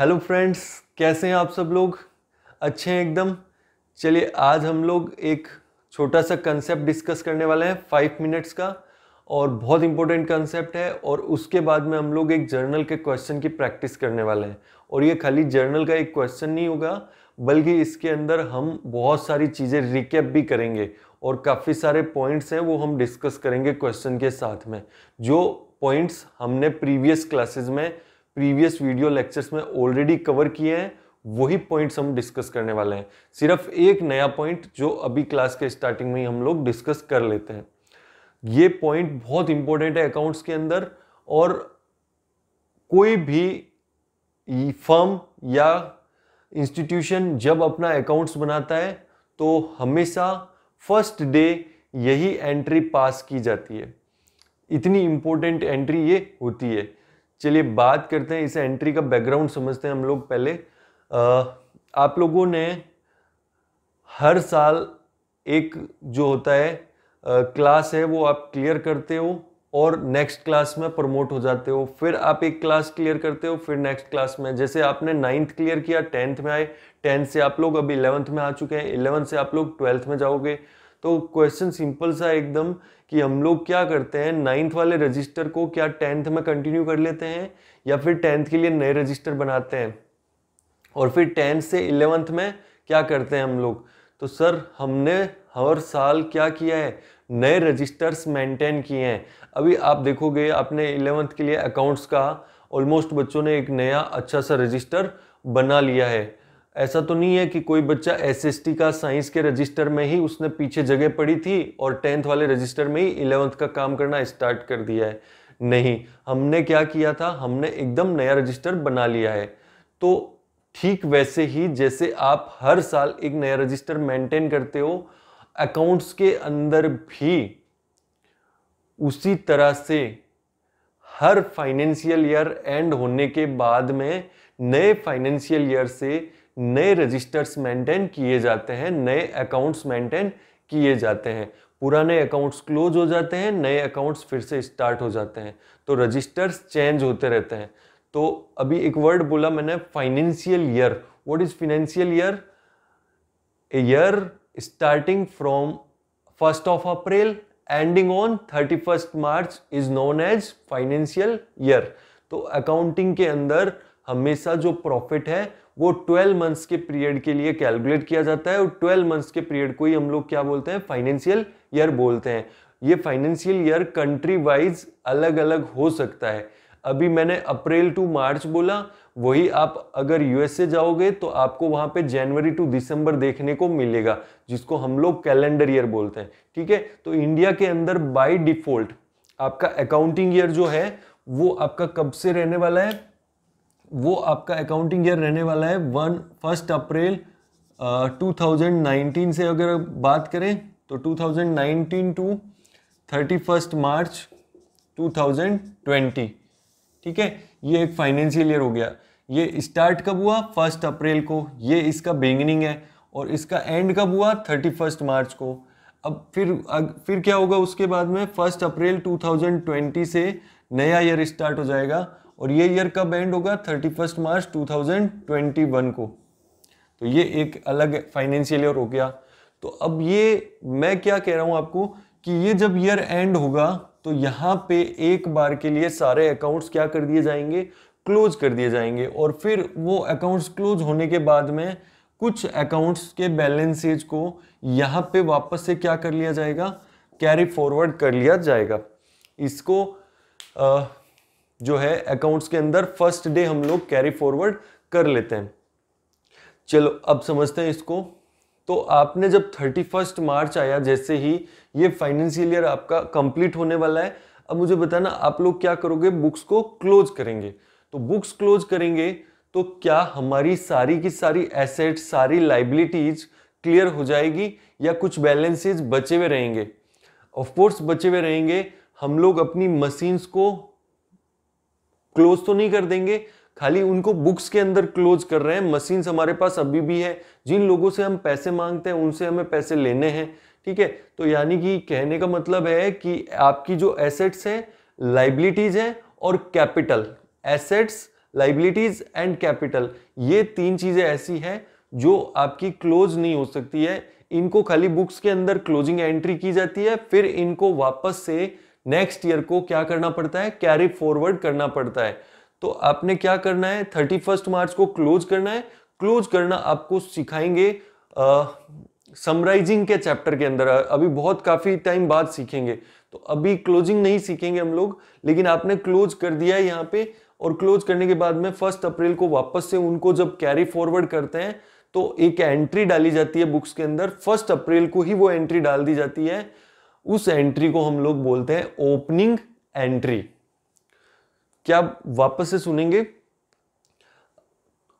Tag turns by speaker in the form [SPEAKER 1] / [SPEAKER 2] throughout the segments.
[SPEAKER 1] hello friends कैसे हैं आप सब लोग अच्छे हैं एकदम चलिए आज हम लोग एक छोटा सा कंसेप्ट डिस्कस करने वाले हैं फाइव मिनट्स का और बहुत इंपॉर्टेंट कंसेप्ट है और उसके बाद में हम लोग एक जर्नल के क्वेश्चन की प्रैक्टिस करने वाले हैं और ये खाली जर्नल का एक क्वेश्चन नहीं होगा बल्कि इसके अंदर हम बहुत सारी चीज़ें रिकेप भी करेंगे और काफ़ी सारे पॉइंट्स हैं वो हम डिस्कस करेंगे क्वेश्चन के साथ में जो पॉइंट्स हमने प्रीवियस क्लासेस में प्रीवियस वीडियो लेक्चर्स में ऑलरेडी कवर किए हैं वही पॉइंट्स हम डिस्कस करने वाले हैं सिर्फ एक नया पॉइंट जो अभी क्लास के स्टार्टिंग में ही हम लोग डिस्कस कर लेते हैं ये पॉइंट बहुत इंपॉर्टेंट है अकाउंट्स के अंदर और कोई भी फर्म या इंस्टीट्यूशन जब अपना अकाउंट्स बनाता है तो हमेशा फर्स्ट डे यही एंट्री पास की जाती है इतनी इम्पोर्टेंट एंट्री ये होती है चलिए बात करते हैं इस एंट्री का बैकग्राउंड समझते हैं हम लोग पहले आ, आप लोगों ने हर साल एक जो होता है क्लास है वो आप क्लियर करते हो और नेक्स्ट क्लास में प्रमोट हो जाते हो फिर आप एक क्लास क्लियर करते हो फिर नेक्स्ट क्लास में जैसे आपने नाइन्थ क्लियर किया टेंथ में आए टेंथ से आप लोग अभी इलेवंथ में आ चुके हैं इलेवंथ से आप लोग ट्वेल्थ में जाओगे तो क्वेश्चन सिंपल सा एकदम कि हम लोग क्या करते हैं नाइन्थ वाले रजिस्टर को क्या टेंथ में कंटिन्यू कर लेते हैं या फिर टेंथ के लिए नए रजिस्टर बनाते हैं और फिर टेंथ से इलेवंथ में क्या करते हैं हम लोग तो सर हमने हर साल क्या किया है नए रजिस्टर्स मेंटेन किए हैं अभी आप देखोगे आपने इलेवंथ के लिए अकाउंट्स का ऑलमोस्ट बच्चों ने एक नया अच्छा सा रजिस्टर बना लिया है ऐसा तो नहीं है कि कोई बच्चा एस का साइंस के रजिस्टर में ही उसने पीछे जगह पड़ी थी और टेंथ वाले रजिस्टर में ही इलेवंथ का काम करना स्टार्ट कर दिया है नहीं हमने क्या किया था हमने एकदम नया रजिस्टर बना लिया है तो ठीक वैसे ही जैसे आप हर साल एक नया रजिस्टर मेंटेन करते हो अकाउंट्स के अंदर भी उसी तरह से हर फाइनेंशियल ईयर एंड होने के बाद में नए फाइनेंशियल ईयर से नए रजिस्टर्स मेंटेन किए जाते हैं नए अकाउंट्स मेंटेन किए जाते हैं पुराने अकाउंट्स क्लोज हो जाते हैं नए अकाउंट्स फिर से स्टार्ट हो जाते हैं तो रजिस्टर्स चेंज होते रहते हैं तो अभी एक वर्ड बोला मैंने financial year what is financial year a year starting from first of April ending on thirty first March is known as financial year तो अकाउंटिंग के अंदर हमेशा जो प्रॉफिट है वो 12 मंथ्स के पीरियड के लिए कैलकुलेट किया जाता है और 12 मंथ्स के पीरियड को ही हम लोग क्या बोलते हैं फाइनेंशियल ईयर बोलते हैं ये फाइनेंशियल ईयर कंट्री वाइज अलग अलग हो सकता है अभी मैंने अप्रैल टू मार्च बोला वही आप अगर यूएसए जाओगे तो आपको वहां पे जनवरी टू दिसंबर देखने को मिलेगा जिसको हम लोग कैलेंडर ईयर बोलते हैं ठीक है तो इंडिया के अंदर बाय डिफॉल्ट आपका अकाउंटिंग ईयर जो है वो आपका कब से रहने वाला है वो आपका अकाउंटिंग ईयर रहने वाला है one first April two thousand nineteen से अगर बात करें तो two thousand nineteen to thirty first March two thousand twenty ठीक है ये एक फाइनेंशियल ईयर हो गया ये स्टार्ट कब हुआ फर्स्ट अप्रैल को ये इसका बिगनिंग है और इसका एंड कब हुआ थर्टी फर्स्ट मार्च को अब फिर अग, फिर क्या होगा उसके बाद में फर्स्ट अप्रैल 2020 से नया ईयर स्टार्ट हो जाएगा और ये ईयर कब एंड होगा thirty first March two thousand twenty one को तो ये एक अलग फाइनेंशियल ईयर हो गया तो अब ये मैं क्या कह रहा हूँ आपको कि ये जब ईयर एंड होगा तो यहाँ पे एक बार के लिए सारे अकाउंट्स क्या कर दिए जाएंगे क्लोज कर दिए जाएंगे और फिर वो अकाउंट्स क्लोज होने के बाद में कुछ अकाउंट्स के बैलेंसेज को यहाँ पे वापस से क्या कर लिया जाएगा कैरी फॉरवर्ड कर लिया जाएगा इसको आ, जो है अकाउंट्स के अंदर फर्स्ट डे हम लोग कैरी फॉरवर्ड कर लेते हैं चलो अब समझते हैं इसको तो आपने जब थर्टी फर्स्ट मार्च आया जैसे ही ये फाइनेंशियल ईयर आपका कंप्लीट होने वाला है अब मुझे बताना आप लोग क्या करोगे बुक्स को क्लोज करेंगे तो बुक्स क्लोज करेंगे तो क्या हमारी सारी की सारी एसेट सारी लाइबिलिटीज क्लियर हो जाएगी या कुछ बैलेंसेज बचे हुए रहेंगे ऑफकोर्स बचे हुए रहेंगे हम लोग अपनी मशीन्स को क्लोज तो नहीं कर देंगे खाली उनको बुक्स के अंदर क्लोज कर रहे हैं मशीन्स हमारे पास अभी भी है जिन लोगों से हम पैसे मांगते हैं उनसे हमें पैसे लेने हैं ठीक है तो यानी कि कहने का मतलब है कि आपकी जो एसेट्स हैं लाइबिलिटीज हैं और capital assets liabilities and capital ये तीन चीजें ऐसी हैं जो आपकी क्लोज नहीं हो सकती है इनको खाली बुक्स के अंदर क्लोजिंग एंट्री की जाती है फिर इनको वापस से नेक्स्ट ईयर को क्या करना पड़ता है कैरी फॉरवर्ड करना पड़ता है तो आपने क्या करना है थर्टी फर्स्ट मार्च को क्लोज करना है क्लोज करना आपको सिखाएंगे समराइजिंग के चैप्टर के अंदर अभी बहुत काफी टाइम बाद सीखेंगे तो अभी क्लोजिंग नहीं सीखेंगे हम लोग लेकिन आपने क्लोज कर दिया है यहाँ पे और क्लोज करने के बाद में फर्स्ट अप्रैल को वापस से उनको जब कैरी फॉरवर्ड करते हैं तो एक एंट्री डाली जाती है बुक्स के अंदर फर्स्ट अप्रैल को ही वो एंट्री डाल दी जाती है उस एंट्री को हम लोग बोलते हैं ओपनिंग एंट्री क्या वापस से सुनेंगे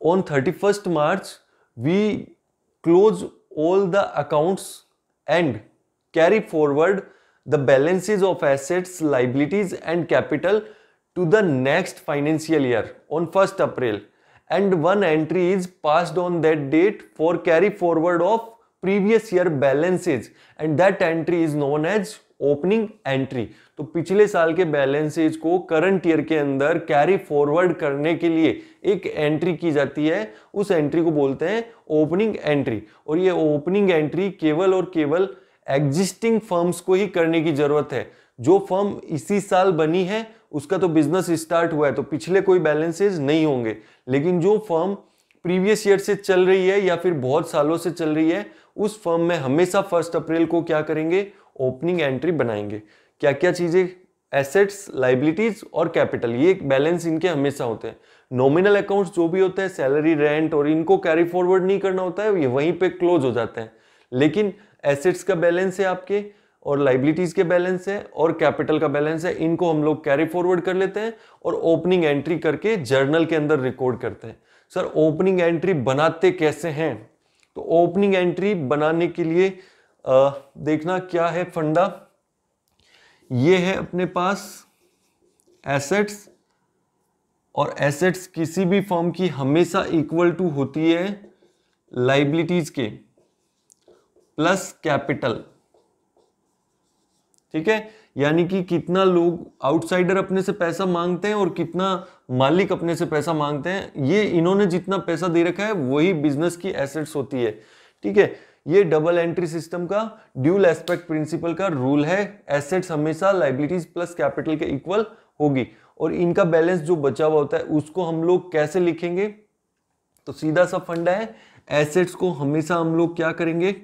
[SPEAKER 1] on thirty first March we close all the accounts and carry forward the balances of assets liabilities and capital to the next financial year on first April and one entry is passed on that date for carry forward of previous year balances and that entry is known as opening entry तो पिछले साल के balances को current year के अंदर carry forward करने के लिए एक एंट्री की जाती है उस एंट्री को बोलते हैं ओपनिंग एंट्री और ये ओपनिंग एंट्री केवल और केवल एग्जिस्टिंग फर्म्स को ही करने की जरूरत है जो फर्म इसी साल बनी है उसका तो बिजनेस स्टार्ट हुआ है तो पिछले कोई बैलेंसेज नहीं होंगे लेकिन जो फर्म प्रीवियस ईयर से चल रही है या फिर बहुत सालों से चल रही है उस फर्म में हमेशा फर्स्ट अप्रैल को क्या करेंगे ओपनिंग एंट्री बनाएंगे क्या क्या चीज़ें एसेट्स लाइबिलिटीज और कैपिटल ये बैलेंस इनके हमेशा होते हैं नॉमिनल अकाउंट्स जो भी होते हैं सैलरी रेंट और इनको कैरी फॉरवर्ड नहीं करना होता है ये वहीं पे क्लोज हो जाते हैं लेकिन एसेट्स का बैलेंस है आपके और लाइबिलिटीज के बैलेंस है और कैपिटल का बैलेंस है इनको हम लोग कैरी फॉरवर्ड कर लेते हैं और ओपनिंग एंट्री करके जर्नल के अंदर रिकॉर्ड करते हैं सर ओपनिंग एंट्री बनाते कैसे हैं तो ओपनिंग एंट्री बनाने के लिए आ, देखना क्या है फंडा ये है अपने पास एसेट्स और एसेट्स किसी भी फॉर्म की हमेशा इक्वल टू होती है लाइबिलिटीज के प्लस कैपिटल ठीक है यानी कि कितना लोग आउटसाइडर अपने से पैसा मांगते हैं और कितना मालिक अपने से पैसा मांगते हैं ये इन्होंने जितना पैसा दे रखा है वही बिजनेस की एसेट्स होती है ठीक है ये डबल एंट्री सिस्टम का ड्यूल एस्पेक्ट प्रिंसिपल का रूल है एसेट्स हमेशा लाइबिलिटीज प्लस कैपिटल के इक्वल होगी और इनका बैलेंस जो बचा हुआ होता है उसको हम लोग कैसे लिखेंगे तो सीधा सा फंडा है एसेट्स को हमेशा हम लोग क्या करेंगे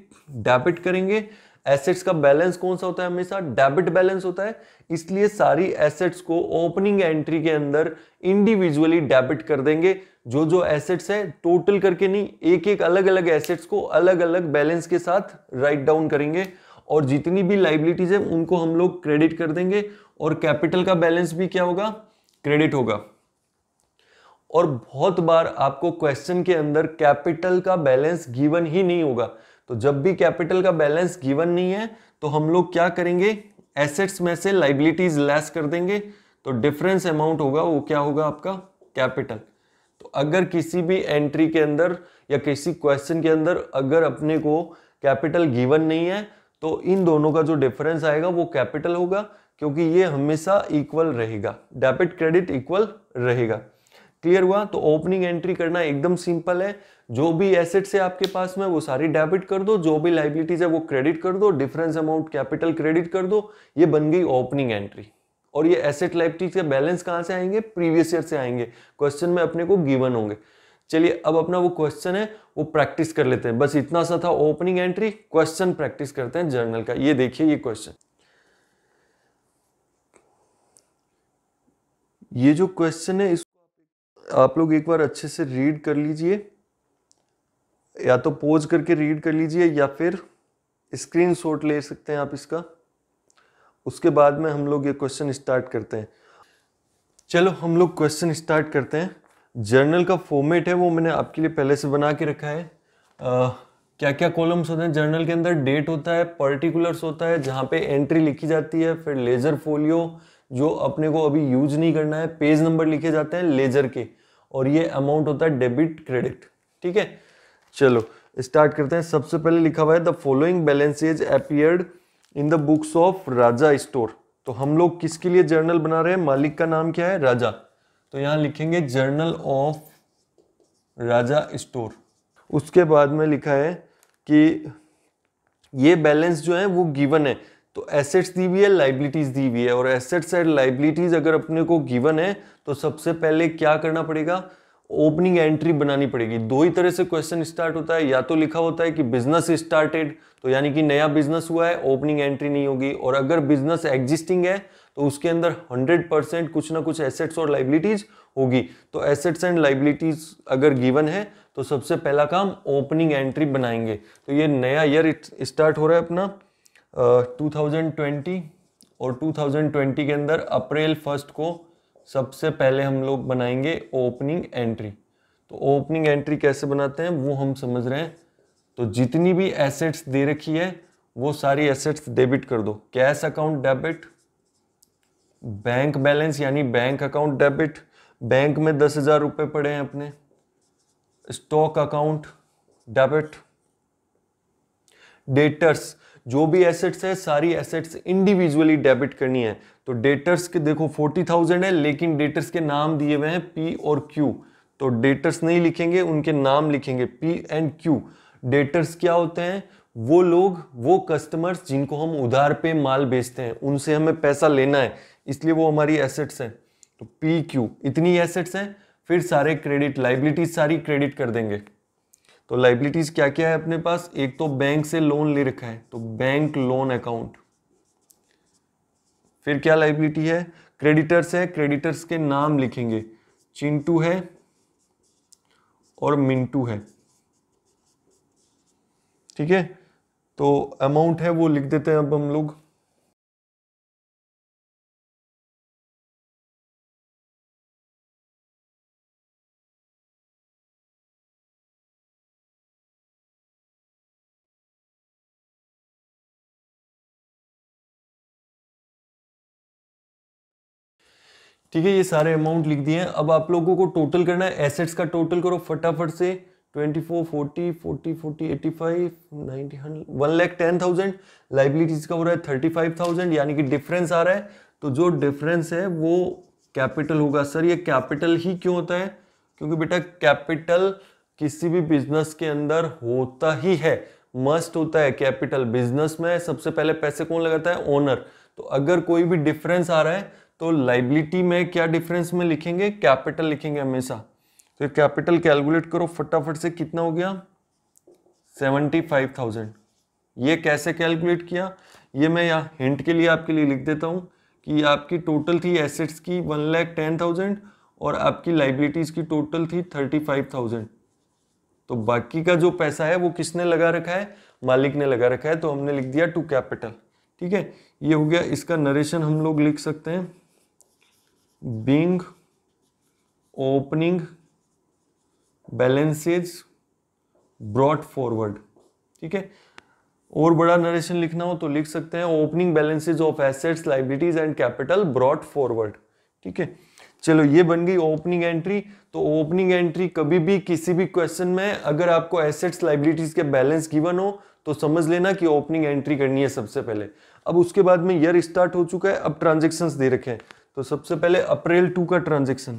[SPEAKER 1] डेबिट करेंगे एसेट्स का बैलेंस कौन सा होता है हमेशा डेबिट बैलेंस होता है इसलिए सारी एसेट्स को ओपनिंग एंट्री के अंदर इंडिविजुअली डेबिट कर देंगे जो जो एसेट्स है टोटल करके नहीं एक एक अलग अलग एसेट्स को अलग अलग बैलेंस के साथ राइट डाउन करेंगे और जितनी भी लाइबिलिटीज है उनको हम लोग क्रेडिट कर देंगे और कैपिटल का बैलेंस भी क्या होगा क्रेडिट होगा और बहुत बार आपको क्वेश्चन के अंदर कैपिटल का बैलेंस गिवन ही नहीं होगा तो जब भी कैपिटल का बैलेंस गिवन नहीं है तो हम लोग क्या करेंगे एसेट्स में से लाइबिलिटीज लेस कर देंगे तो डिफरेंस अमाउंट होगा वो क्या होगा आपका कैपिटल तो अगर किसी भी एंट्री के अंदर या किसी क्वेश्चन के अंदर अगर अपने को कैपिटल गिवन नहीं है तो इन दोनों का जो डिफरेंस आएगा वो कैपिटल होगा क्योंकि ये हमेशा इक्वल रहेगा डेबिट क्रेडिट इक्वल रहेगा क्लियर हुआ तो ओपनिंग एंट्री करना एकदम सिंपल है जो भी एसेट्स है आपके पास में वो सारी डेबिट कर दो जो भी लाइबिलिटीज है वो क्रेडिट कर दो डिफरेंस अमाउंट कैपिटल क्रेडिट कर दो ये बन गई ओपनिंग एंट्री और ये एसेट लाइबिलिटीज का बैलेंस कहाँ से आएंगे प्रीवियस ईयर से आएंगे क्वेश्चन में अपने को गिवन होंगे चलिए अब अपना वो क्वेश्चन है वो प्रैक्टिस कर लेते हैं बस इतना सा था ओपनिंग एंट्री क्वेश्चन प्रैक्टिस करते हैं जर्नल का ये देखिए ये क्वेश्चन ये जो क्वेश्चन है इस आप लोग एक बार अच्छे से रीड कर लीजिए या तो पोज करके रीड कर लीजिए या फिर स्क्रीन शॉट ले सकते हैं आप इसका उसके बाद में हम लोग ये क्वेश्चन स्टार्ट करते हैं चलो हम लोग क्वेश्चन स्टार्ट करते हैं जर्नल का फॉर्मेट है वो मैंने आपके लिए पहले से बना के रखा है आ, क्या क्या कॉलम्स होते हैं जर्नल के अंदर डेट होता है पर्टिकुलर्स होता है जहाँ पे एंट्री लिखी जाती है फिर लेजर फोलियो जो अपने को अभी यूज नहीं करना है पेज नंबर लिखे जाते हैं लेजर के और ये अमाउंट होता है डेबिट क्रेडिट ठीक है चलो स्टार्ट करते हैं सबसे पहले लिखा हुआ है the following is appeared in the books of Raja store तो हम लोग किसके लिए जर्नल बना रहे हैं मालिक का नाम क्या है राजा तो यहां लिखेंगे जर्नल ऑफ राजा स्टोर उसके बाद में लिखा है कि ये बैलेंस जो है वो गिवन है तो एसेट्स दी हुई है लाइबिलिटीज दी हुई है और एसेट्स एंड लाइबिलिटीज अगर अपने को गिवन है तो सबसे पहले क्या करना पड़ेगा ओपनिंग एंट्री बनानी पड़ेगी दो ही तरह से क्वेश्चन स्टार्ट होता है या तो लिखा होता है कि बिजनेस स्टार्टेड तो यानी कि नया बिजनेस हुआ है ओपनिंग एंट्री नहीं होगी और अगर बिजनेस एग्जिस्टिंग है तो उसके अंदर 100 परसेंट कुछ ना कुछ एसेट्स और लाइबिलिटीज होगी तो एसेट्स एंड लाइबिलिटीज अगर गिवन है तो सबसे पहला काम ओपनिंग एंट्री बनाएंगे तो ये नया ईयर स्टार्ट हो रहा है अपना 2020 और 2020 के अंदर अप्रैल फर्स्ट को सबसे पहले हम लोग बनाएंगे ओपनिंग एंट्री तो ओपनिंग एंट्री कैसे बनाते हैं वो हम समझ रहे हैं तो जितनी भी एसेट्स दे रखी है वो सारी एसेट्स डेबिट कर दो cash account debit bank balance यानी बैंक अकाउंट डेबिट बैंक में दस हज़ार रुपये पड़े हैं अपने स्टॉक अकाउंट डेबिट डेटर्स जो भी एसेट्स है सारी एसेट्स इंडिविजुअली डेबिट करनी है तो डेटर्स के देखो फोर्टी थाउजेंड है लेकिन डेटर्स के नाम दिए हुए हैं पी और क्यू तो डेटर्स नहीं लिखेंगे उनके नाम लिखेंगे पी एंड क्यू डेटर्स क्या होते हैं वो लोग वो कस्टमर्स जिनको हम उधार पे माल बेचते हैं उनसे हमें पैसा लेना है इसलिए वो हमारी एसेट्स हैं तो पी क्यू इतनी एसेट्स हैं फिर सारे क्रेडिट लाइबिलिटीज सारी क्रेडिट कर देंगे तो लाइबिलिटीज क्या क्या है अपने पास एक तो बैंक से लोन ले रखा है तो बैंक लोन अकाउंट फिर क्या लाइबिलिटी है क्रेडिटर्स है क्रेडिटर्स के नाम लिखेंगे चिंटू है और मिंटू है ठीक है तो अमाउंट है वो लिख देते हैं अब हम लोग ठीक है ये सारे अमाउंट लिख दिए हैं अब आप लोगों को टोटल करना है एसेट्स का टोटल करो फटाफट से twenty four forty forty forty eighty five ninety hundred one lakh ten thousand liabilities का हो रहा है थर्टी फाइव थाउजेंड यानी कि डिफरेंस आ रहा है तो जो डिफरेंस है वो कैपिटल होगा सर ये कैपिटल ही क्यों होता है क्योंकि बेटा कैपिटल किसी भी बिजनेस के अंदर होता ही है मस्ट होता है कैपिटल बिजनेस में सबसे पहले पैसे कौन लगाता है ओनर तो अगर कोई भी डिफरेंस आ रहा है तो लाइबिलिटी में क्या डिफरेंस में लिखेंगे कैपिटल लिखेंगे हमेशा तो कैपिटल कैलकुलेट करो फटाफट से कितना हो गया सेवेंटी फाइव थाउजेंड ये कैसे कैलकुलेट किया ये मैं यहाँ हिंट के लिए आपके लिए लिख देता हूँ कि आपकी टोटल थी एसेट्स की वन लैख टेन थाउजेंड और आपकी लाइबिलिटीज़ की टोटल थी थर्टी फाइव थाउजेंड तो बाकी का जो पैसा है वो किसने लगा रखा है मालिक ने लगा रखा है तो हमने लिख दिया टू कैपिटल ठीक है ये हो गया इसका नरेशन हम लोग लिख सकते हैं being opening balances brought forward ठीक है और बड़ा नरेशन लिखना हो तो लिख सकते हैं opening balances of assets liabilities and capital brought forward ठीक है चलो ये बन गई ओपनिंग एंट्री तो ओपनिंग एंट्री कभी भी किसी भी क्वेश्चन में अगर आपको एसेट्स लाइबिलिटीज के बैलेंस गिवन हो तो समझ लेना कि ओपनिंग एंट्री करनी है सबसे पहले अब उसके बाद में ईयर स्टार्ट हो चुका है अब ट्रांजेक्शन दे रखे हैं तो सबसे पहले अप्रैल टू का ट्रांजेक्शन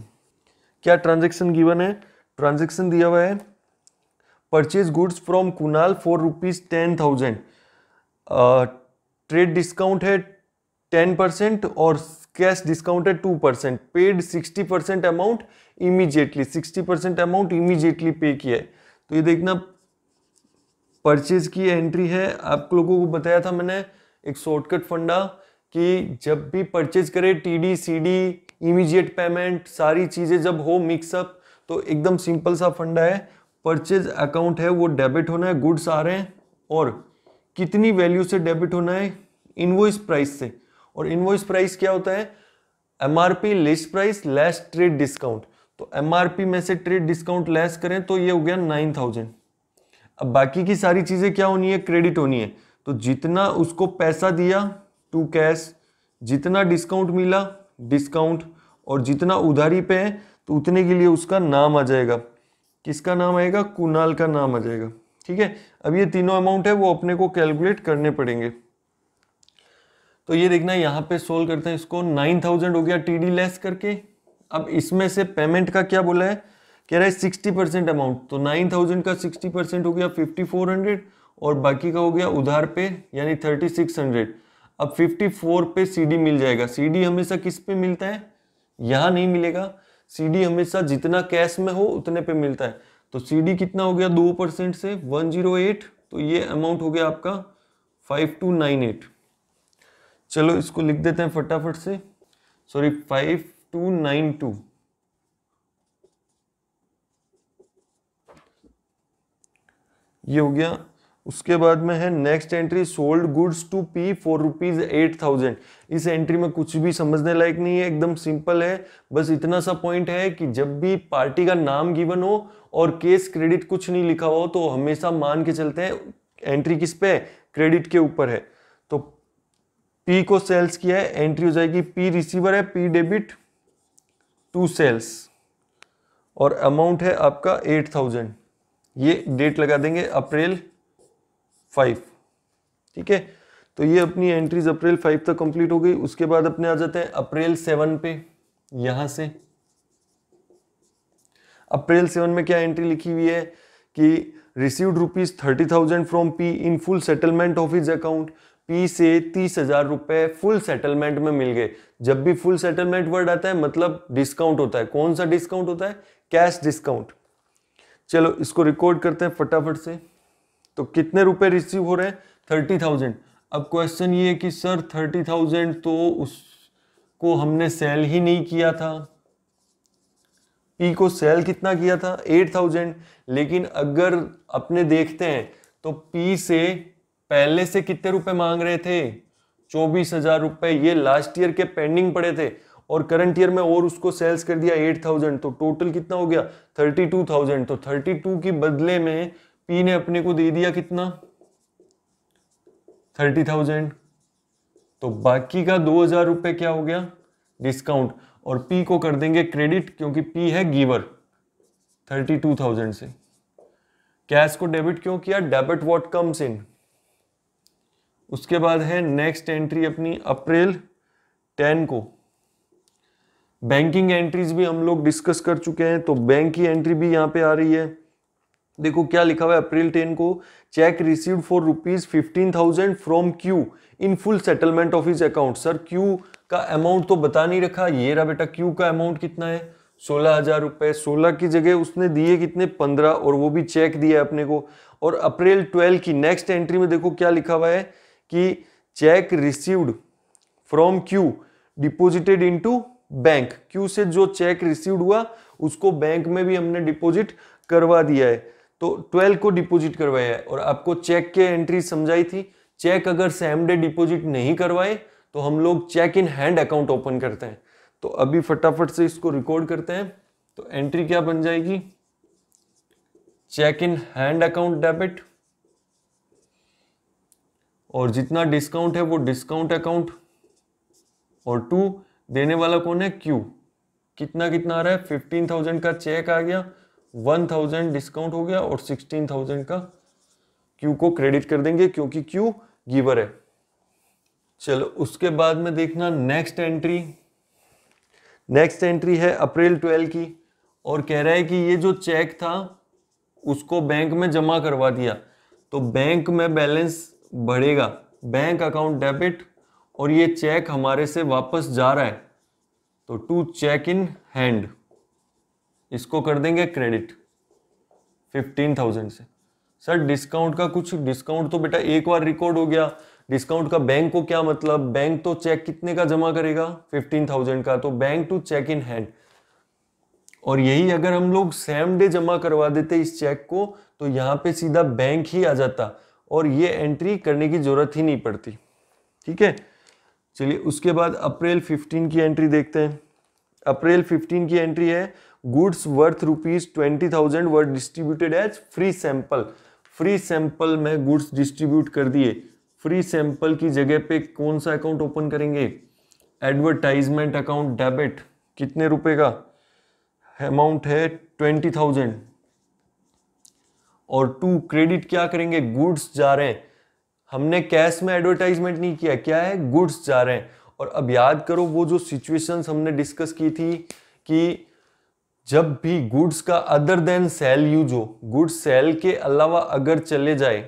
[SPEAKER 1] क्या ट्रांजेक्शन गिवन है ट्रांजेक्शन दिया हुआ है purchase goods from Kunal for rupees ten thousand trade discount है टेन परसेंट और कैश डिस्काउंट है two percent paid sixty percent amount immediately sixty percent amount immediately pay किया है तो ये देखना परचेज की एंट्री है आप लोगों को बताया था मैंने एक शॉर्टकट फंडा कि जब भी परचेज करें T D C D immediate payment सारी चीज़ें जब हो मिक्सअप तो एकदम सिंपल सा फंडा है परचेज अकाउंट है वो डेबिट होना है गुड्स आ रहे हैं और कितनी वैल्यू से डेबिट होना है इनवॉइस प्राइस से और इनवॉइस प्राइस क्या होता है MRP list price less trade discount तो एमआरपी में से ट्रेड डिस्काउंट लेस करें तो ये हो गया नाइन थाउजेंड अब बाकी की सारी चीज़ें क्या होनी है क्रेडिट होनी है तो जितना उसको पैसा दिया टू कैश जितना डिस्काउंट मिला डिस्काउंट और जितना उधारी पे है तो उतने के लिए उसका नाम आ जाएगा किसका नाम आएगा कुनाल का नाम आ जाएगा ठीक है अब ये तीनों अमाउंट है वो अपने को कैलकुलेट करने पड़ेंगे तो ये देखना यहाँ पे सोल्व करते हैं इसको नाइन थाउजेंड हो गया टीडी लेस करके अब इसमें से पेमेंट का क्या बोला है कह रहा है सिक्सटी परसेंट अमाउंट तो नाइन थाउजेंड का सिक्सटी परसेंट हो गया फिफ्टी फोर हंड्रेड और बाकी का हो गया उधार पे यानी थर्टी सिक्स हंड्रेड अब 54 पे सीडी मिल जाएगा सीडी हमेशा किस पे मिलता है यहां नहीं मिलेगा सीडी हमेशा जितना कैश में हो उतने पे मिलता है तो सीडी कितना हो गया दो परसेंट से 108 तो ये अमाउंट हो गया आपका 5298 चलो इसको लिख देते हैं फटाफट से सॉरी 5292 ये हो गया उसके बाद में है next entry sold goods to P for rupees eight thousand इस एंट्री में कुछ भी समझने लायक नहीं है एकदम सिंपल है बस इतना सा पॉइंट है कि जब भी पार्टी का नाम गिवन हो और केस क्रेडिट कुछ नहीं लिखा हो तो हमेशा मान के चलते हैं एंट्री किस पे क्रेडिट के ऊपर है तो पी को सेल्स किया है एंट्री हो जाएगी पी रिसीवर है पी डेबिट टू सेल्स और अमाउंट है आपका एट थाउजेंड ये डेट लगा देंगे अप्रैल फाइव ठीक है तो ये अपनी एंट्रीज अप्रैल फाइव तक कंप्लीट हो गई उसके बाद अपने आ जाते हैं अप्रैल सेवन पे यहां से अप्रैल सेवन में क्या एंट्री लिखी हुई है कि received rupees thirty thousand from P in full settlement of his account P से तीस हजार रुपए फुल सेटलमेंट में मिल गए जब भी फुल सेटलमेंट वर्ड आता है मतलब डिस्काउंट होता है कौन सा डिस्काउंट होता है कैश डिस्काउंट चलो इसको रिकॉर्ड करते हैं फटाफट से तो कितने रुपए रिसीव हो रहे हैं थर्टी थाउजेंड अब क्वेश्चन ये है कि सर थर्टी थाउजेंड तो उसको हमने सेल ही नहीं किया था पी को सेल कितना किया था एट थाउजेंड लेकिन अगर अपने देखते हैं तो पी से पहले से कितने रुपए मांग रहे थे चौबीस हजार रुपए ये लास्ट ईयर के पेंडिंग पड़े थे और करंट ईयर में और उसको सेल्स कर दिया एट थाउजेंड तो टोटल कितना हो गया थर्टी टू थाउजेंड तो थर्टी टू की बदले में पी ने अपने को दे दिया कितना थर्टी थाउजेंड तो बाकी का दो हजार रुपये क्या हो गया डिस्काउंट और पी को कर देंगे क्रेडिट क्योंकि पी है गिवर थर्टी टू थाउजेंड से कैश को डेबिट क्यों किया डेबिट वॉट कम्स इन उसके बाद है नेक्स्ट एंट्री अपनी अप्रैल टेन को बैंकिंग एंट्रीज भी हम लोग डिस्कस कर चुके हैं तो बैंक की एंट्री भी यहां पे आ रही है देखो क्या लिखा हुआ है अप्रैल टेन को cheque received for rupees fifteen thousand from Q in full settlement of his account sir Q का अमाउंट तो बता नहीं रखा ये रहा बेटा क्यू का अमाउंट कितना है सोलह हजार रुपए सोलह की जगह उसने दिए कितने पंद्रह और वो भी चेक दिया है अपने को और अप्रैल ट्वेल्व की नेक्स्ट एंट्री में देखो क्या लिखा हुआ है कि cheque received from Q deposited in bank Q से जो चेक रिसीव्ड हुआ उसको बैंक में भी हमने डिपोजिट करवा दिया है तो 12 को डिपॉजिट करवाया है और आपको चेक के एंट्री समझाई थी चेक अगर सेम डे डिपॉजिट नहीं करवाए तो हम लोग cheque in hand account open करते हैं तो अभी फटाफट से इसको रिकॉर्ड करते हैं तो एंट्री क्या बन जाएगी cheque in hand account debit और जितना डिस्काउंट है वो डिस्काउंट अकाउंट और टू देने वाला कौन है क्यू कितना कितना आ रहा है फिफ्टीन थाउजेंड का चेक आ गया वन थाउजेंड डिस्काउंट हो गया और सिक्सटीन थाउजेंड का क्यू को क्रेडिट कर देंगे क्योंकि क्यू गिवर है चलो उसके बाद में देखना नेक्स्ट एंट्री नेक्स्ट एंट्री है अप्रैल ट्वेल्व की और कह रहा है कि ये जो चेक था उसको बैंक में जमा करवा दिया तो बैंक में बैलेंस बढ़ेगा बैंक अकाउंट डेबिट और ये चेक हमारे से वापस जा रहा है तो टू चेक इन हैंड इसको कर देंगे क्रेडिट फिफ्टीन थाउजेंड से सर डिस्काउंट का कुछ डिस्काउंट तो बेटा एक बार रिकॉर्ड हो गया डिस्काउंट का बैंक को क्या मतलब बैंक तो चेक कितने का जमा करेगा फिफ्टीन थाउजेंड का तो bank to cheque in hand और यही अगर हम लोग सेम डे जमा करवा देते इस चेक को तो यहाँ पे सीधा बैंक ही आ जाता और ये एंट्री करने की जरूरत ही नहीं पड़ती ठीक है चलिए उसके बाद अप्रैल 15 की एंट्री देखते हैं अप्रैल 15 की एंट्री है goods worth rupees twenty thousand were distributed as free sample free sample में गुड्स डिस्ट्रीब्यूट कर दिए फ्री सैंपल की जगह पे कौन सा अकाउंट ओपन करेंगे एडवर्टाइजमेंट अकाउंट डेबिट कितने रुपए का अमाउंट है ट्वेंटी थाउजेंड और टू क्रेडिट क्या करेंगे गुड्स जा रहे हैं हमने कैश में एडवर्टाइजमेंट नहीं किया क्या है गुड्स जा रहे हैं और अब याद करो वो जो सिचुएशंस हमने डिस्कस की थी कि जब भी गुड्स का अदर देन सेल यूज हो गुड्स सेल के अलावा अगर चले जाए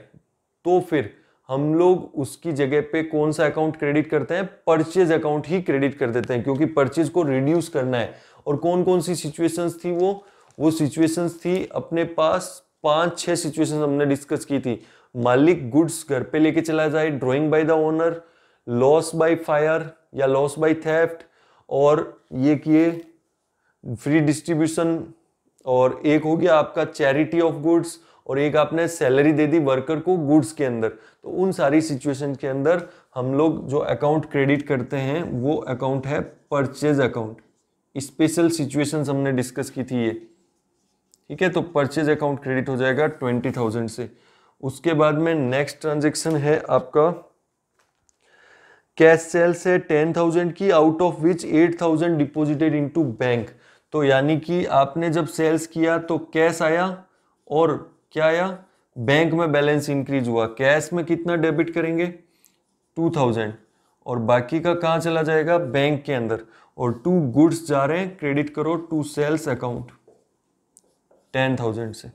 [SPEAKER 1] तो फिर हम लोग उसकी जगह पे कौन सा अकाउंट क्रेडिट करते हैं परचेज अकाउंट ही क्रेडिट कर देते हैं क्योंकि परचेज को रिड्यूस करना है और कौन कौन सी सिचुएशंस थी वो वो सिचुएशंस थी अपने पास पांच छह सिचुएशंस हमने डिस्कस की थी मालिक गुड्स घर पे लेके चला जाए drawing by the owner loss by fire या लॉस बाय थेफ्ट और ये किए फ्री डिस्ट्रीब्यूशन और एक हो गया आपका चैरिटी ऑफ गुड्स और एक आपने सैलरी दे दी वर्कर को गुड्स के अंदर तो उन सारी सिचुएशन के अंदर हम लोग जो अकाउंट क्रेडिट करते हैं वो अकाउंट है परचेज अकाउंट स्पेशल सिचुएशंस हमने डिस्कस की थी ये ठीक है तो परचेज अकाउंट क्रेडिट हो जाएगा ट्वेंटी थाउजेंड से उसके बाद में नेक्स्ट ट्रांजेक्शन है आपका कैश सेल्स है टेन थाउजेंड की out of which eight thousand deposited into bank तो यानी कि आपने जब सेल्स किया तो कैश आया और क्या आया बैंक में बैलेंस इंक्रीज हुआ कैश में कितना डेबिट करेंगे टू थाउजेंड और बाकी का कहाँ चला जाएगा बैंक के अंदर और टू गुड्स जा रहे हैं क्रेडिट करो to sales account ten thousand से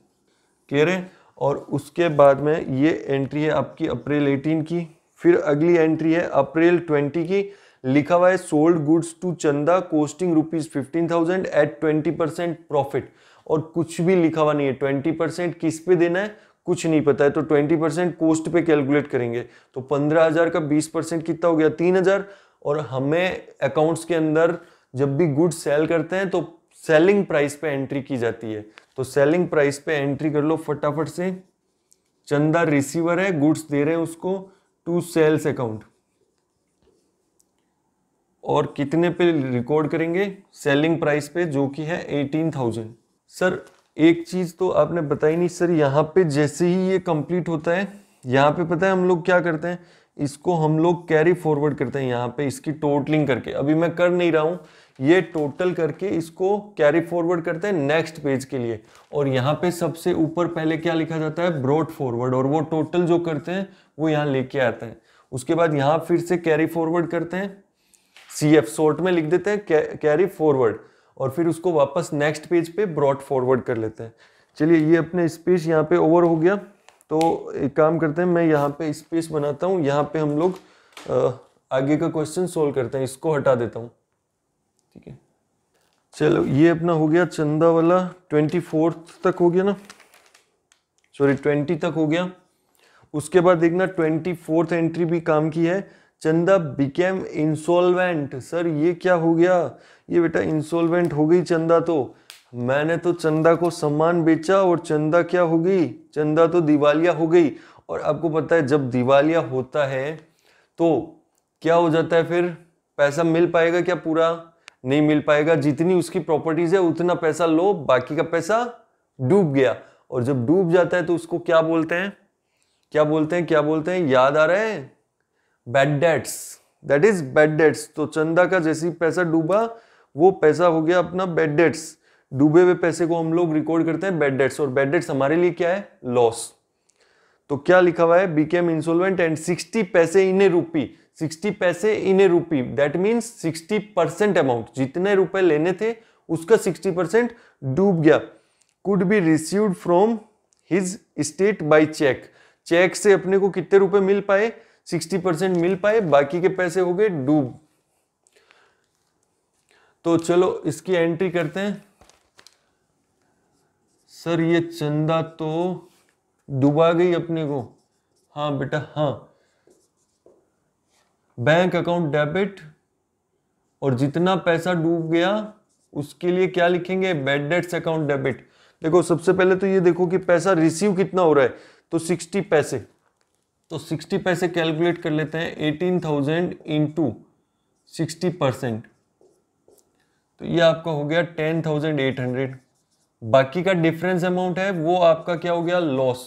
[SPEAKER 1] क्लियर है और उसके बाद में ये एंट्री है आपकी अप्रैल एटीन की फिर अगली एंट्री है अप्रैल ट्वेंटी की लिखा हुआ है sold goods to Chanda costing rupees fifteen thousand at twenty percent profit और कुछ भी लिखा हुआ नहीं है ट्वेंटी परसेंट किस पे देना है कुछ नहीं पता है तो ट्वेंटी परसेंट कोस्ट पे कैलकुलेट करेंगे तो पंद्रह हजार का बीस परसेंट कितना हो गया तीन हजार और हमें अकाउंट्स के अंदर जब भी गुड्स सेल करते हैं तो सेलिंग प्राइस पे एंट्री की जाती है तो सेलिंग प्राइस पे एंट्री कर लो फटाफट से चंदा रिसीवर है गुड्स दे रहे हैं उसको टू सेल्स अकाउंट और कितने पे रिकॉर्ड करेंगे सेलिंग प्राइस पे जो कि है एटीन थाउजेंड सर एक चीज़ तो आपने बताई नहीं सर यहाँ पे जैसे ही ये कंप्लीट होता है यहाँ पे पता है हम लोग क्या करते हैं इसको हम लोग कैरी फॉरवर्ड करते हैं यहाँ पे इसकी टोटलिंग करके अभी मैं कर नहीं रहा हूँ ये टोटल करके इसको कैरी फॉरवर्ड करते हैं नेक्स्ट पेज के लिए और यहाँ पे सबसे ऊपर पहले क्या लिखा जाता है ब्रॉड फॉरवर्ड और वो टोटल जो करते हैं वो यहाँ लेके आते हैं उसके बाद यहाँ फिर से कैरी फॉरवर्ड करते हैं सी एफ सोर्ट में लिख देते हैं कैरी फॉरवर्ड और फिर उसको वापस नेक्स्ट पेज पे ब्रॉड फॉरवर्ड कर लेते हैं चलिए ये अपने स्पेस यहाँ पे ओवर हो गया तो एक काम करते हैं मैं यहाँ पे स्पेस बनाता हूँ यहाँ पे हम लोग आगे का क्वेश्चन सोल्व करते हैं इसको हटा देता हूँ ठीक है चलो ये अपना हो गया चंदा वाला ट्वेंटी फोर्थ तक हो गया ना सॉरी ट्वेंटी तक हो गया उसके बाद देखना ट्वेंटी फोर्थ एंट्री भी काम की है चंदा बिकेम इंसॉल्वेंट सर ये क्या हो गया ये बेटा इंसॉल्वेंट हो गई चंदा तो मैंने तो चंदा को सम्मान बेचा और चंदा क्या हो गई चंदा तो दिवालिया हो गई और आपको पता है जब दिवालिया होता है तो क्या हो जाता है फिर पैसा मिल पाएगा क्या पूरा नहीं मिल पाएगा जितनी उसकी प्रॉपर्टीज है उतना पैसा लो बाकी का पैसा डूब गया और जब डूब जाता है तो उसको क्या बोलते हैं क्या बोलते हैं क्या बोलते हैं याद आ रहा है bad debts that is bad debts तो चंदा का जैसे पैसा डूबा वो पैसा हो गया अपना बैड डेट्स डूबे हुए पैसे को हम लोग रिकॉर्ड करते हैं बैड डेट्स और बैड डेट्स हमारे लिए क्या है लॉस तो क्या लिखा हुआ है बीकेम इंसोलवेंट एंड सिक्सटी पैसे इन ए रूपी सिक्सटी पैसे in a rupee that means sixty percent amount जितने रुपए लेने थे उसका सिक्सटी परसेंट डूब गया could be received from his state by cheque cheque से अपने को कितने रुपए मिल पाए सिक्सटी परसेंट मिल पाए बाकी के पैसे हो गए डूब तो चलो इसकी एंट्री करते हैं सर ये चंदा तो डूबा गई अपने को हाँ बेटा हाँ बैंक अकाउंट डेबिट और जितना पैसा डूब गया उसके लिए क्या लिखेंगे बैड डेट्स अकाउंट डेबिट देखो सबसे पहले तो ये देखो कि पैसा रिसीव कितना हो रहा है तो सिक्सटी पैसे तो 60 पैसे कैलकुलेट कर लेते हैं eighteen thousand into sixty percent तो ये आपका हो गया टेन थाउजेंड एट हंड्रेड बाकी का डिफरेंस अमाउंट है वो आपका क्या हो गया लॉस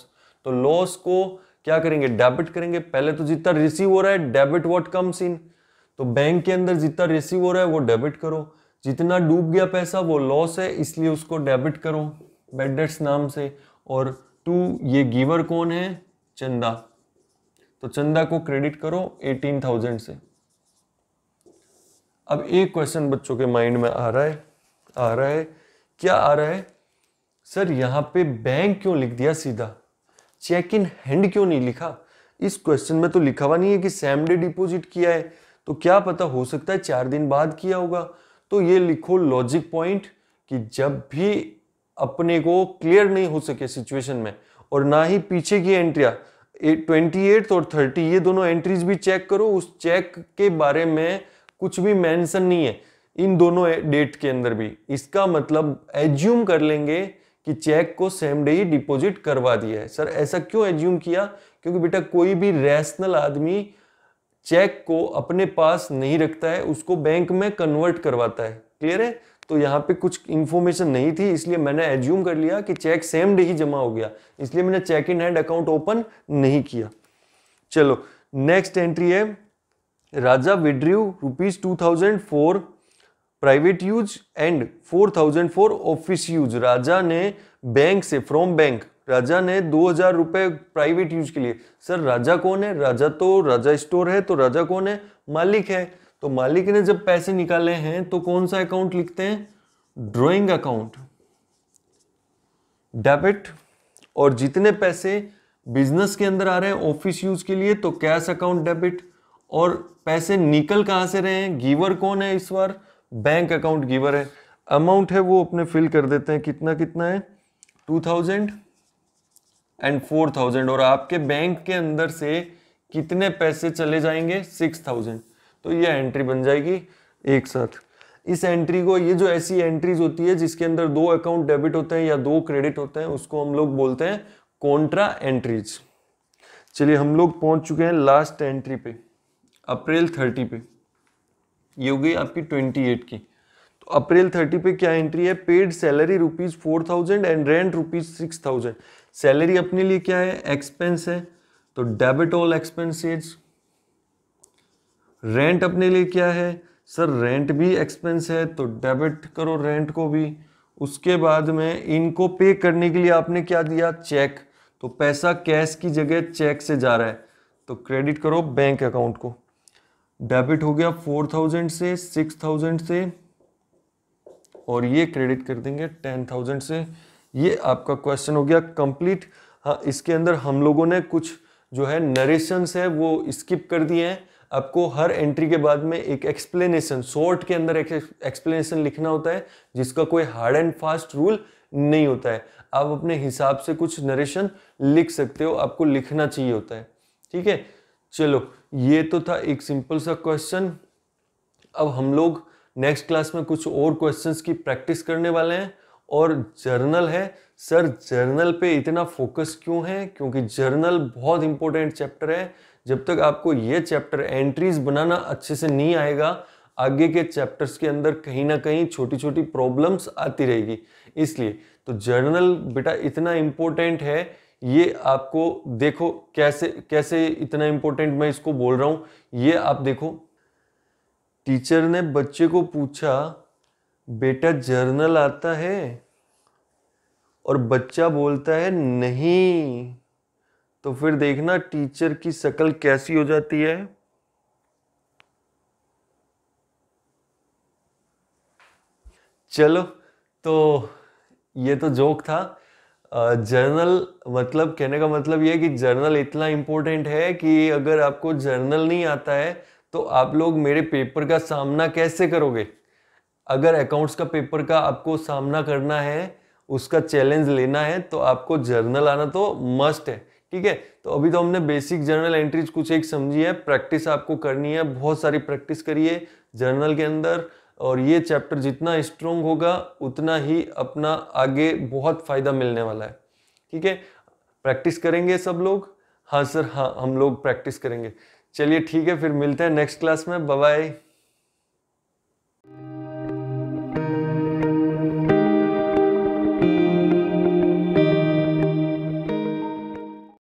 [SPEAKER 1] तो लॉस को क्या करेंगे डेबिट करेंगे पहले तो जितना रिसीव हो रहा है डेबिट वॉट कम्स इन तो बैंक के अंदर जितना रिसीव हो रहा है वो डेबिट करो जितना डूब गया पैसा वो लॉस है इसलिए उसको डेबिट करो बेडेट्स नाम से और टू ये गिवर कौन है चंदा तो चंदा को क्रेडिट करो एटीन थाउजेंड से अब एक क्वेश्चन बच्चों के माइंड में आ रहा है आ रहा है क्या आ रहा है सर यहां पे बैंक क्यों लिख दिया सीधा चेक इन हैंड क्यों नहीं लिखा इस क्वेश्चन में तो लिखा हुआ नहीं है कि सैम डे डिपोजिट किया है तो क्या पता हो सकता है चार दिन बाद किया होगा तो ये लिखो लॉजिक पॉइंट कि जब भी अपने को क्लियर नहीं हो सके सिचुएशन में और ना ही पीछे की एंट्रिया ट्वेंटी और थर्टी ये दोनों एंट्रीज भी चेक करो उस चेक के बारे में कुछ भी मेंशन नहीं है इन दोनों डेट के अंदर भी इसका मतलब एज्यूम कर लेंगे कि चेक को सेम डे ही डिपॉजिट करवा दिया है सर ऐसा क्यों एज्यूम किया क्योंकि बेटा कोई भी रैशनल आदमी चेक को अपने पास नहीं रखता है उसको बैंक में कन्वर्ट करवाता है क्लियर है तो यहाँ पे कुछ इन्फॉर्मेशन नहीं थी इसलिए मैंने एज्यूम कर लिया कि चेक सेम डे ही जमा हो गया इसलिए मैंने cheque in hand account open नहीं किया चलो नेक्स्ट एंट्री है Raja withdrew rupees two thousand for private use and four thousand for office use Raja ने बैंक से फ्रॉम बैंक राजा ने दो हजार रुपए प्राइवेट यूज के लिए सर राजा कौन है राजा तो राजा स्टोर है तो राजा कौन है मालिक है तो मालिक ने जब पैसे निकाले हैं तो कौन सा अकाउंट लिखते हैं ड्रॉइंग अकाउंट डेबिट और जितने पैसे बिजनेस के अंदर आ रहे हैं ऑफिस यूज के लिए तो कैश अकाउंट डेबिट और पैसे निकल कहां से रहे हैं गिवर कौन है इस बार बैंक अकाउंट गिवर है अमाउंट है वो अपने फिल कर देते हैं कितना कितना है two thousand and four thousand और आपके बैंक के अंदर से कितने पैसे चले जाएंगे सिक्स थाउजेंड तो ये एंट्री बन जाएगी एक साथ इस एंट्री को ये जो ऐसी एंट्रीज होती है जिसके अंदर दो अकाउंट डेबिट होते हैं या दो क्रेडिट होते हैं उसको हम लोग बोलते हैं कॉन्ट्रा एंट्रीज चलिए हम लोग पहुंच चुके हैं लास्ट एंट्री पे अप्रैल थर्टी पे ये हो गई आपकी ट्वेंटी एट की तो अप्रैल थर्टी पे क्या एंट्री है paid salary rupees four thousand and rent rupees six thousand salary अपने लिए क्या है एक्सपेंस है तो डेबिट ऑल एक्सपेंसिज रेंट अपने लिए क्या है सर रेंट भी एक्सपेंस है तो डेबिट करो रेंट को भी उसके बाद में इनको पे करने के लिए आपने क्या दिया चेक तो पैसा कैश की जगह चेक से जा रहा है तो क्रेडिट करो बैंक अकाउंट को डेबिट हो गया फोर थाउजेंड से सिक्स थाउजेंड से और ये क्रेडिट कर देंगे टेन थाउजेंड से ये आपका क्वेश्चन हो गया कंप्लीट हाँ इसके अंदर हम लोगों ने कुछ जो है नरेशंस है वो स्किप कर दिए हैं आपको हर एंट्री के बाद में एक एक्सप्लेनेशन शॉर्ट के अंदर एक एक्सप्लेनेशन लिखना होता है जिसका कोई हार्ड एंड फास्ट रूल नहीं होता है आप अपने हिसाब से कुछ नरेशन लिख सकते हो आपको लिखना चाहिए होता है ठीक है चलो ये तो था एक सिंपल सा क्वेश्चन अब हम लोग नेक्स्ट क्लास में कुछ और क्वेश्चंस की प्रैक्टिस करने वाले हैं और जर्नल है सर जर्नल पे इतना फोकस क्यों है क्योंकि जर्नल बहुत इंपॉर्टेंट चैप्टर है जब तक आपको ये चैप्टर एंट्रीज बनाना अच्छे से नहीं आएगा आगे के चैप्टर्स के अंदर कहीं ना कहीं छोटी छोटी प्रॉब्लम्स आती रहेगी इसलिए तो जर्नल बेटा इतना इम्पोर्टेंट है ये आपको देखो कैसे कैसे इतना इम्पोर्टेंट मैं इसको बोल रहा हूँ ये आप देखो टीचर ने बच्चे को पूछा बेटा जर्नल आता है और बच्चा बोलता है नहीं तो फिर देखना टीचर की शक्ल कैसी हो जाती है चलो तो ये तो जोक था जर्नल मतलब कहने का मतलब ये है कि जर्नल इतना इम्पोर्टेंट है कि अगर आपको जर्नल नहीं आता है तो आप लोग मेरे पेपर का सामना कैसे करोगे अगर अकाउंट्स का पेपर का आपको सामना करना है उसका चैलेंज लेना है तो आपको जर्नल आना तो मस्ट है ठीक है तो अभी तो हमने बेसिक जर्नल एंट्रीज कुछ एक समझी है प्रैक्टिस आपको करनी है बहुत सारी प्रैक्टिस करिए जर्नल के अंदर और ये चैप्टर जितना स्ट्रोंग होगा उतना ही अपना आगे बहुत फ़ायदा मिलने वाला है ठीक है प्रैक्टिस करेंगे सब लोग हाँ सर हाँ हम लोग प्रैक्टिस करेंगे चलिए ठीक है फिर मिलते हैं नेक्स्ट क्लास में बाय